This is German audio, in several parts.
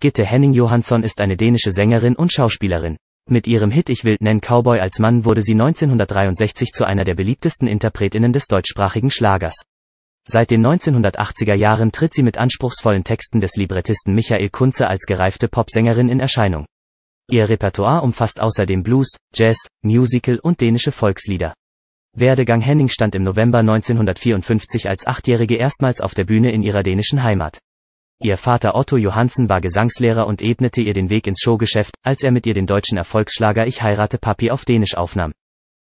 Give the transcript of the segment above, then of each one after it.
Gitte Henning Johansson ist eine dänische Sängerin und Schauspielerin. Mit ihrem Hit Ich will nen Cowboy als Mann wurde sie 1963 zu einer der beliebtesten Interpretinnen des deutschsprachigen Schlagers. Seit den 1980er Jahren tritt sie mit anspruchsvollen Texten des Librettisten Michael Kunze als gereifte Popsängerin in Erscheinung. Ihr Repertoire umfasst außerdem Blues, Jazz, Musical und dänische Volkslieder. Werdegang Henning stand im November 1954 als Achtjährige erstmals auf der Bühne in ihrer dänischen Heimat. Ihr Vater Otto Johansen war Gesangslehrer und ebnete ihr den Weg ins Showgeschäft, als er mit ihr den deutschen Erfolgsschlager Ich heirate Papi auf Dänisch aufnahm.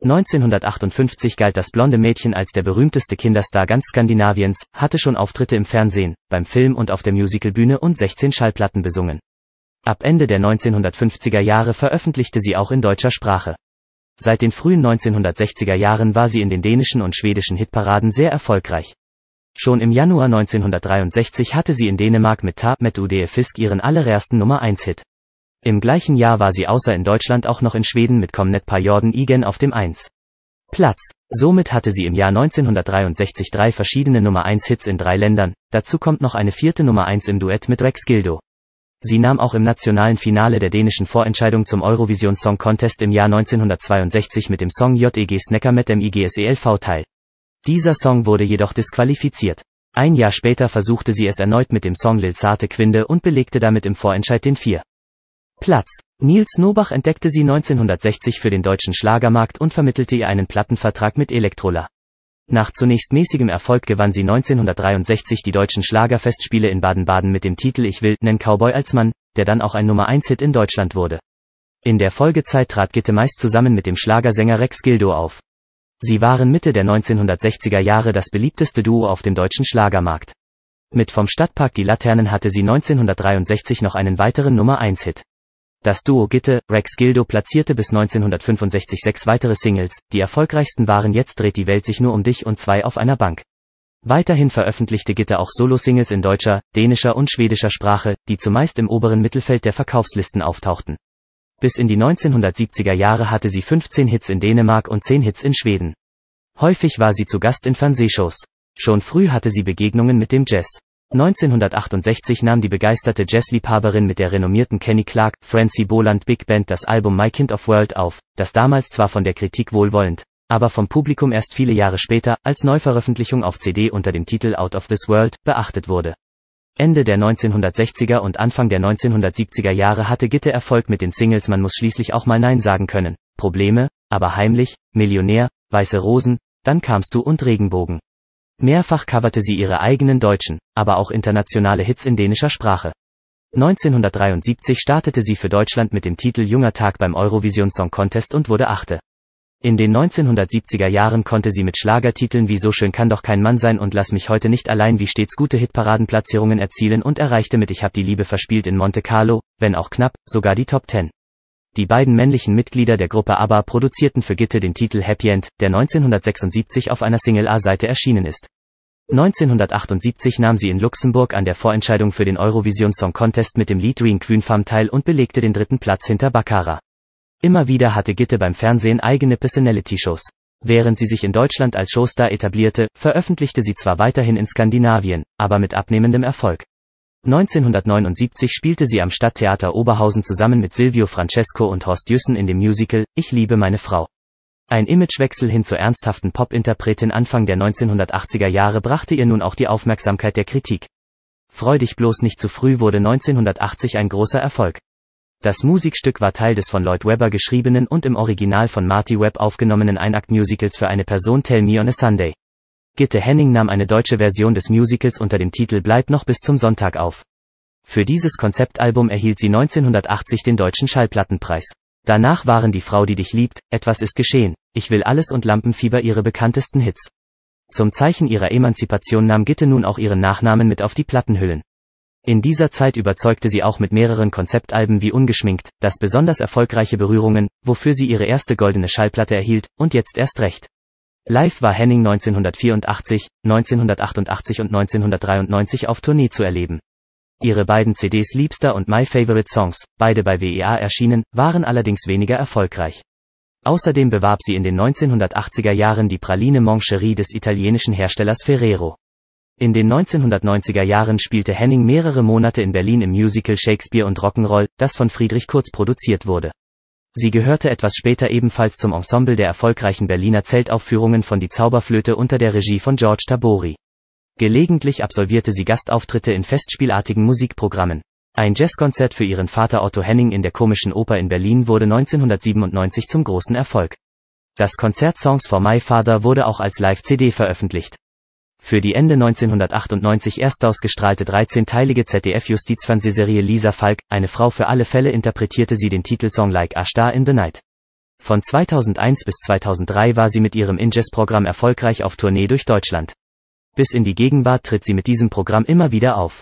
1958 galt das blonde Mädchen als der berühmteste Kinderstar ganz Skandinaviens, hatte schon Auftritte im Fernsehen, beim Film und auf der Musicalbühne und 16 Schallplatten besungen. Ab Ende der 1950er Jahre veröffentlichte sie auch in deutscher Sprache. Seit den frühen 1960er Jahren war sie in den dänischen und schwedischen Hitparaden sehr erfolgreich. Schon im Januar 1963 hatte sie in Dänemark mit Taab mit Ude Fisk ihren allerersten Nummer 1-Hit. Im gleichen Jahr war sie außer in Deutschland auch noch in Schweden mit Komnet Jordan Igen auf dem 1. Platz. Somit hatte sie im Jahr 1963 drei verschiedene Nummer 1 Hits in drei Ländern, dazu kommt noch eine vierte Nummer 1 im Duett mit Rex Gildo. Sie nahm auch im nationalen Finale der dänischen Vorentscheidung zum Eurovision Song Contest im Jahr 1962 mit dem Song JEG Snacker mit dem IGSELV teil. Dieser Song wurde jedoch disqualifiziert. Ein Jahr später versuchte sie es erneut mit dem Song Lil Sate Quinde und belegte damit im Vorentscheid den 4. Platz. Nils Nobach entdeckte sie 1960 für den deutschen Schlagermarkt und vermittelte ihr einen Plattenvertrag mit Elektrola. Nach zunächst mäßigem Erfolg gewann sie 1963 die deutschen Schlagerfestspiele in Baden-Baden mit dem Titel Ich will nen Cowboy als Mann, der dann auch ein Nummer 1 Hit in Deutschland wurde. In der Folgezeit trat Gitte meist zusammen mit dem Schlagersänger Rex Gildo auf. Sie waren Mitte der 1960er Jahre das beliebteste Duo auf dem deutschen Schlagermarkt. Mit Vom Stadtpark Die Laternen hatte sie 1963 noch einen weiteren Nummer 1-Hit. Das Duo Gitte, Rex Gildo platzierte bis 1965 sechs weitere Singles, die erfolgreichsten waren Jetzt dreht die Welt sich nur um dich und zwei auf einer Bank. Weiterhin veröffentlichte Gitte auch Solo-Singles in deutscher, dänischer und schwedischer Sprache, die zumeist im oberen Mittelfeld der Verkaufslisten auftauchten. Bis in die 1970er Jahre hatte sie 15 Hits in Dänemark und 10 Hits in Schweden. Häufig war sie zu Gast in Fernsehshows. Schon früh hatte sie Begegnungen mit dem Jazz. 1968 nahm die begeisterte Jazzliebhaberin mit der renommierten Kenny Clark, Francie Boland Big Band das Album My Kind of World auf, das damals zwar von der Kritik wohlwollend, aber vom Publikum erst viele Jahre später, als Neuveröffentlichung auf CD unter dem Titel Out of This World, beachtet wurde. Ende der 1960er und Anfang der 1970er Jahre hatte Gitte Erfolg mit den Singles Man muss schließlich auch mal Nein sagen können, Probleme, aber heimlich, Millionär, Weiße Rosen, dann kamst du und Regenbogen. Mehrfach coverte sie ihre eigenen deutschen, aber auch internationale Hits in dänischer Sprache. 1973 startete sie für Deutschland mit dem Titel Junger Tag beim Eurovision Song Contest und wurde Achte. In den 1970er Jahren konnte sie mit Schlagertiteln wie So schön kann doch kein Mann sein und Lass mich heute nicht allein wie stets gute Hitparadenplatzierungen erzielen und erreichte mit Ich hab die Liebe verspielt in Monte Carlo, wenn auch knapp, sogar die Top Ten. Die beiden männlichen Mitglieder der Gruppe ABBA produzierten für Gitte den Titel Happy End, der 1976 auf einer Single-A-Seite erschienen ist. 1978 nahm sie in Luxemburg an der Vorentscheidung für den Eurovision Song Contest mit dem Lied Green Queen Farm teil und belegte den dritten Platz hinter Baccara. Immer wieder hatte Gitte beim Fernsehen eigene Personality-Shows. Während sie sich in Deutschland als Showstar etablierte, veröffentlichte sie zwar weiterhin in Skandinavien, aber mit abnehmendem Erfolg. 1979 spielte sie am Stadttheater Oberhausen zusammen mit Silvio Francesco und Horst Jüssen in dem Musical Ich liebe meine Frau. Ein Imagewechsel hin zur ernsthaften Pop-Interpretin Anfang der 1980er Jahre brachte ihr nun auch die Aufmerksamkeit der Kritik. Freudig bloß nicht zu früh wurde 1980 ein großer Erfolg. Das Musikstück war Teil des von Lloyd Webber geschriebenen und im Original von Marty Webb aufgenommenen Einakt-Musicals für eine Person Tell Me on a Sunday. Gitte Henning nahm eine deutsche Version des Musicals unter dem Titel Bleib noch bis zum Sonntag auf. Für dieses Konzeptalbum erhielt sie 1980 den deutschen Schallplattenpreis. Danach waren Die Frau, die dich liebt, Etwas ist geschehen, Ich will alles und Lampenfieber ihre bekanntesten Hits. Zum Zeichen ihrer Emanzipation nahm Gitte nun auch ihren Nachnamen mit auf die Plattenhüllen. In dieser Zeit überzeugte sie auch mit mehreren Konzeptalben wie Ungeschminkt, das besonders erfolgreiche Berührungen, wofür sie ihre erste goldene Schallplatte erhielt, und jetzt erst recht. Live war Henning 1984, 1988 und 1993 auf Tournee zu erleben. Ihre beiden CDs Liebster und My Favorite Songs, beide bei WEA erschienen, waren allerdings weniger erfolgreich. Außerdem bewarb sie in den 1980er Jahren die Praline Moncherie des italienischen Herstellers Ferrero. In den 1990er Jahren spielte Henning mehrere Monate in Berlin im Musical Shakespeare und Rock'n'Roll, das von Friedrich Kurz produziert wurde. Sie gehörte etwas später ebenfalls zum Ensemble der erfolgreichen Berliner Zeltaufführungen von Die Zauberflöte unter der Regie von George Tabori. Gelegentlich absolvierte sie Gastauftritte in festspielartigen Musikprogrammen. Ein Jazzkonzert für ihren Vater Otto Henning in der Komischen Oper in Berlin wurde 1997 zum großen Erfolg. Das Konzert Songs for My Father wurde auch als Live-CD veröffentlicht. Für die Ende 1998 erst ausgestrahlte 13-teilige ZDF-Justizfernsehserie Lisa Falk, eine Frau für alle Fälle interpretierte sie den Titelsong Like a Star in the Night. Von 2001 bis 2003 war sie mit ihrem Ingest-Programm erfolgreich auf Tournee durch Deutschland. Bis in die Gegenwart tritt sie mit diesem Programm immer wieder auf.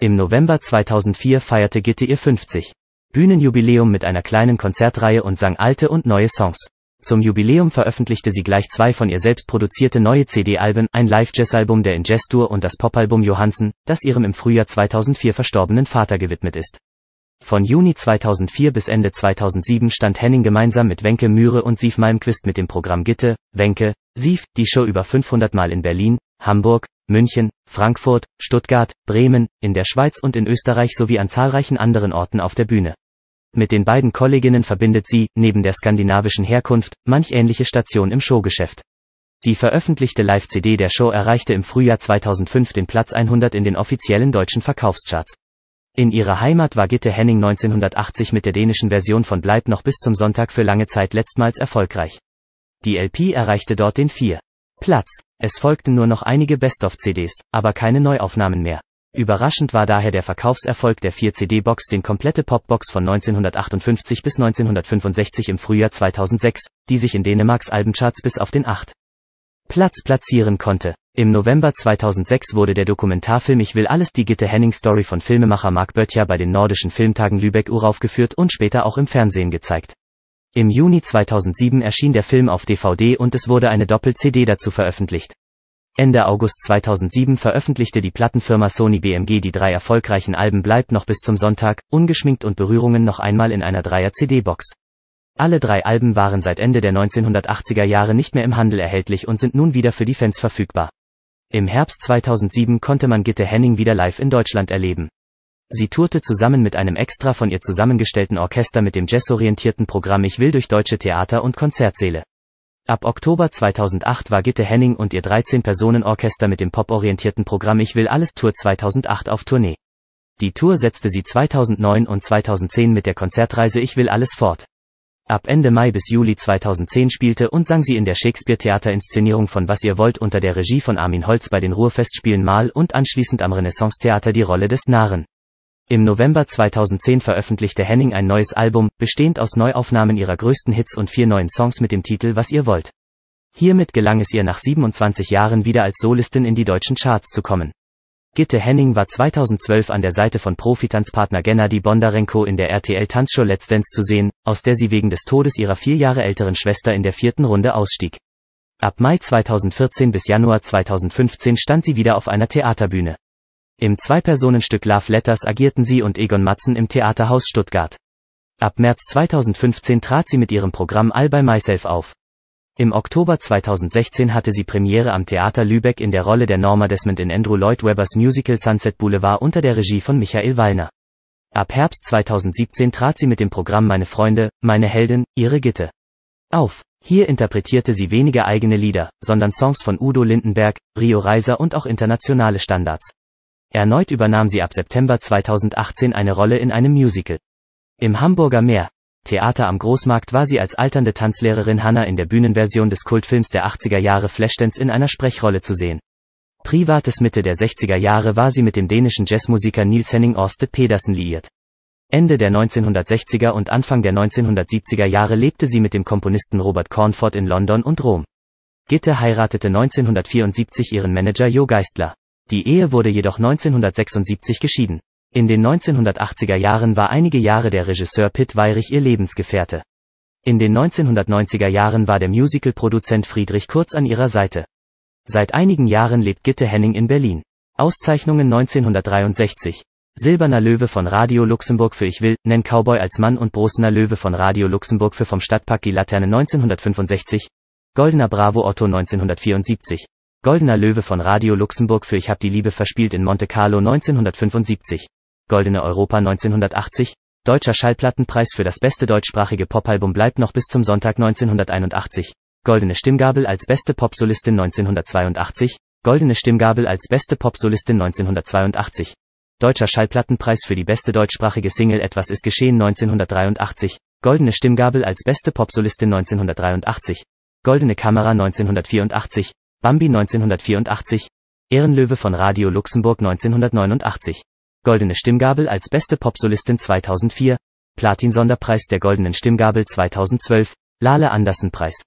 Im November 2004 feierte Gitte ihr 50. Bühnenjubiläum mit einer kleinen Konzertreihe und sang alte und neue Songs. Zum Jubiläum veröffentlichte sie gleich zwei von ihr selbst produzierte neue CD-Alben, ein Live-Jazz-Album der Ingestur und das Popalbum Johansen, das ihrem im Frühjahr 2004 verstorbenen Vater gewidmet ist. Von Juni 2004 bis Ende 2007 stand Henning gemeinsam mit Wenke Mühre und Sief Malmquist mit dem Programm Gitte, Wenke, Sief, die Show über 500 Mal in Berlin, Hamburg, München, Frankfurt, Stuttgart, Bremen, in der Schweiz und in Österreich sowie an zahlreichen anderen Orten auf der Bühne. Mit den beiden Kolleginnen verbindet sie, neben der skandinavischen Herkunft, manch ähnliche Station im Showgeschäft. Die veröffentlichte Live-CD der Show erreichte im Frühjahr 2005 den Platz 100 in den offiziellen deutschen Verkaufscharts. In ihrer Heimat war Gitte Henning 1980 mit der dänischen Version von Bleib noch bis zum Sonntag für lange Zeit letztmals erfolgreich. Die LP erreichte dort den 4. Platz. Es folgten nur noch einige Best-of-CDs, aber keine Neuaufnahmen mehr. Überraschend war daher der Verkaufserfolg der 4-CD-Box den komplette Popbox von 1958 bis 1965 im Frühjahr 2006, die sich in Dänemarks Albencharts bis auf den 8. Platz platzieren konnte. Im November 2006 wurde der Dokumentarfilm Ich will alles die Gitte Henning Story von Filmemacher Mark Böttcher bei den Nordischen Filmtagen Lübeck uraufgeführt und später auch im Fernsehen gezeigt. Im Juni 2007 erschien der Film auf DVD und es wurde eine Doppel-CD dazu veröffentlicht. Ende August 2007 veröffentlichte die Plattenfirma Sony BMG die drei erfolgreichen Alben Bleibt noch bis zum Sonntag, Ungeschminkt und Berührungen noch einmal in einer Dreier-CD-Box. Alle drei Alben waren seit Ende der 1980er Jahre nicht mehr im Handel erhältlich und sind nun wieder für die Fans verfügbar. Im Herbst 2007 konnte man Gitte Henning wieder live in Deutschland erleben. Sie tourte zusammen mit einem extra von ihr zusammengestellten Orchester mit dem jazzorientierten Programm Ich will durch deutsche Theater und Konzertsäle. Ab Oktober 2008 war Gitte Henning und ihr 13-Personen-Orchester mit dem pop-orientierten Programm Ich will alles Tour 2008 auf Tournee. Die Tour setzte sie 2009 und 2010 mit der Konzertreise Ich will alles fort. Ab Ende Mai bis Juli 2010 spielte und sang sie in der Shakespeare-Theater-Inszenierung von Was ihr wollt unter der Regie von Armin Holz bei den Ruhrfestspielen Mal und anschließend am Renaissance-Theater die Rolle des Narren. Im November 2010 veröffentlichte Henning ein neues Album, bestehend aus Neuaufnahmen ihrer größten Hits und vier neuen Songs mit dem Titel Was ihr wollt. Hiermit gelang es ihr nach 27 Jahren wieder als Solistin in die deutschen Charts zu kommen. Gitte Henning war 2012 an der Seite von Profitanzpartner Gennady Bondarenko in der RTL-Tanzshow Let's Dance zu sehen, aus der sie wegen des Todes ihrer vier Jahre älteren Schwester in der vierten Runde ausstieg. Ab Mai 2014 bis Januar 2015 stand sie wieder auf einer Theaterbühne. Im Zwei-Personen-Stück Love Letters agierten sie und Egon Matzen im Theaterhaus Stuttgart. Ab März 2015 trat sie mit ihrem Programm All by Myself auf. Im Oktober 2016 hatte sie Premiere am Theater Lübeck in der Rolle der Norma Desmond in Andrew Lloyd Webbers Musical Sunset Boulevard unter der Regie von Michael Wallner. Ab Herbst 2017 trat sie mit dem Programm Meine Freunde, meine Helden, ihre Gitte auf. Hier interpretierte sie weniger eigene Lieder, sondern Songs von Udo Lindenberg, Rio Reiser und auch internationale Standards. Erneut übernahm sie ab September 2018 eine Rolle in einem Musical. Im Hamburger Meer, Theater am Großmarkt war sie als alternde Tanzlehrerin Hannah in der Bühnenversion des Kultfilms der 80er Jahre Flashdance in einer Sprechrolle zu sehen. Privates Mitte der 60er Jahre war sie mit dem dänischen Jazzmusiker Niels Henning Ørsted Pedersen liiert. Ende der 1960er und Anfang der 1970er Jahre lebte sie mit dem Komponisten Robert Cornford in London und Rom. Gitte heiratete 1974 ihren Manager Jo Geistler. Die Ehe wurde jedoch 1976 geschieden. In den 1980er Jahren war einige Jahre der Regisseur Pitt Weirich ihr Lebensgefährte. In den 1990er Jahren war der Musical-Produzent Friedrich Kurz an ihrer Seite. Seit einigen Jahren lebt Gitte Henning in Berlin. Auszeichnungen 1963. Silberner Löwe von Radio Luxemburg für Ich will, nenn Cowboy als Mann und Brosner Löwe von Radio Luxemburg für Vom Stadtpark Die Laterne 1965. Goldener Bravo Otto 1974. Goldener Löwe von Radio Luxemburg für Ich hab die Liebe verspielt in Monte Carlo 1975. Goldene Europa 1980. Deutscher Schallplattenpreis für das beste deutschsprachige Popalbum bleibt noch bis zum Sonntag 1981. Goldene Stimmgabel als beste Popsolistin 1982. Goldene Stimmgabel als beste Popsolistin 1982. Deutscher Schallplattenpreis für die beste deutschsprachige Single Etwas ist geschehen 1983. Goldene Stimmgabel als beste Popsolistin 1983. Goldene Kamera 1984. Bambi 1984, Ehrenlöwe von Radio Luxemburg 1989, Goldene Stimmgabel als beste Popsolistin 2004, Platin-Sonderpreis der Goldenen Stimmgabel 2012, Lale Andersen-Preis.